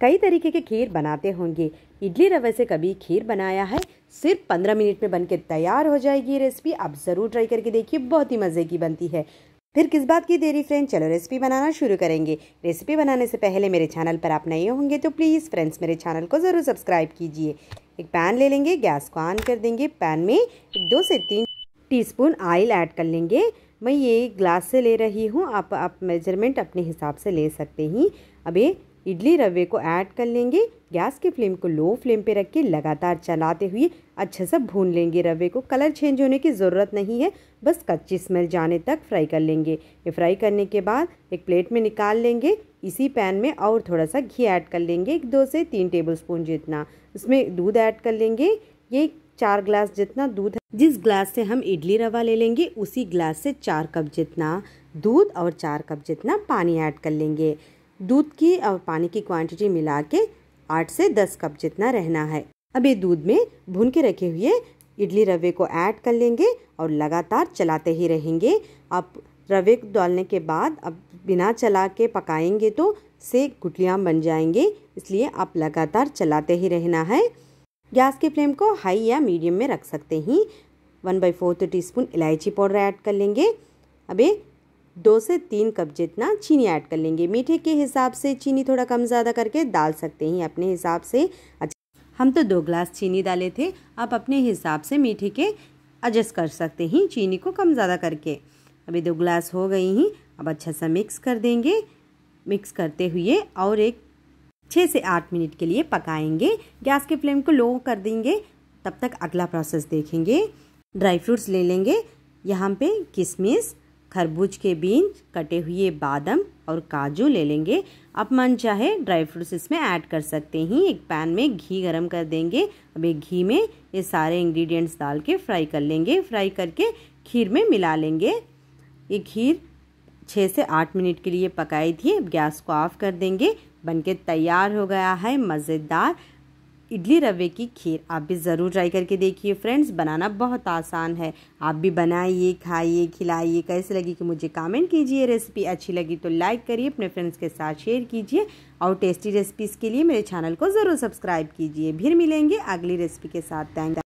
कई तरीके के खीर बनाते होंगे इडली रवे से कभी खीर बनाया है सिर्फ पंद्रह मिनट में बनके तैयार हो जाएगी ये रेसिपी आप ज़रूर ट्राई करके देखिए बहुत ही मज़े की बनती है फिर किस बात की देरी फ्रेंड चलो रेसिपी बनाना शुरू करेंगे रेसिपी बनाने से पहले मेरे चैनल पर आप नए होंगे तो प्लीज़ फ्रेंड्स मेरे चैनल को ज़रूर सब्सक्राइब कीजिए एक पैन ले लेंगे गैस को ऑन कर देंगे पैन में एक दो से तीन टीस्पून ऑयल ऐड कर लेंगे मैं ये ग्लास से ले रही हूँ आप आप मेजरमेंट अपने हिसाब से ले सकते हैं अभी इडली रवे को ऐड कर लेंगे गैस की फ्लेम को लो फ्लेम पे रख के लगातार चलाते हुए अच्छे से भून लेंगे रवे को कलर चेंज होने की ज़रूरत नहीं है बस कच्ची स्मेल जाने तक फ्राई कर लेंगे ये फ्राई करने के बाद एक प्लेट में निकाल लेंगे इसी पैन में और थोड़ा सा घी ऐड कर लेंगे एक दो से तीन टेबल स्पून जितना उसमें दूध ऐड कर लेंगे ये चार ग्लास जितना दूध जिस ग्लास से हम इडली रवा ले लेंगे उसी ग्लास से चार कप जितना दूध और चार कप जितना पानी ऐड कर लेंगे दूध की और पानी की क्वांटिटी मिला के आठ से दस कप जितना रहना है अब ये दूध में भून के रखे हुए इडली रवे को ऐड कर लेंगे और लगातार चलाते ही रहेंगे आप रवे को डालने के बाद अब बिना चला के पकाएंगे तो से गुटलियाँ बन जाएंगे इसलिए आप लगातार चलाते ही रहना है गैस के फ्लेम को हाई या मीडियम में रख सकते हैं वन बाई फोर्थ तो टी स्पून इलायची पाउडर ऐड कर लेंगे अब ये दो से तीन कप जितना चीनी ऐड कर लेंगे मीठे के हिसाब से चीनी थोड़ा कम ज़्यादा करके डाल सकते हैं अपने हिसाब से अच्छा हम तो दो ग्लास चीनी डाले थे आप अपने हिसाब से मीठे के एडजस्ट कर सकते हैं चीनी को कम ज़्यादा करके अभी दो ग्लास हो गई हैं अब अच्छा सा मिक्स कर देंगे मिक्स करते हुए और एक छः से आठ मिनट के लिए पकाएंगे गैस के फ्लेम को लो कर देंगे तब तक अगला प्रोसेस देखेंगे ड्राई फ्रूट्स ले लेंगे यहाँ पे किशमिश खरबूज के बीन कटे हुए बादम और काजू ले लेंगे आप मन चाहे ड्राई फ्रूट्स इसमें ऐड कर सकते हैं एक पैन में घी गरम कर देंगे अब एक घी में ये सारे इंग्रेडिएंट्स डाल के फ्राई कर लेंगे फ्राई करके खीर में मिला लेंगे ये खीर छः से आठ मिनट के लिए पकाई थी अब गैस को ऑफ कर देंगे बनके तैयार हो गया है मज़ेदार इडली रवे की खीर आप भी ज़रूर ट्राई करके देखिए फ्रेंड्स बनाना बहुत आसान है आप भी बनाइए खाइए खिलाइए कैसे लगी कि मुझे कमेंट कीजिए रेसिपी अच्छी लगी तो लाइक करिए अपने फ्रेंड्स के साथ शेयर कीजिए और टेस्टी रेसिपीज़ के लिए मेरे चैनल को ज़रूर सब्सक्राइब कीजिए फिर मिलेंगे अगली रेसिपी के साथ थैंक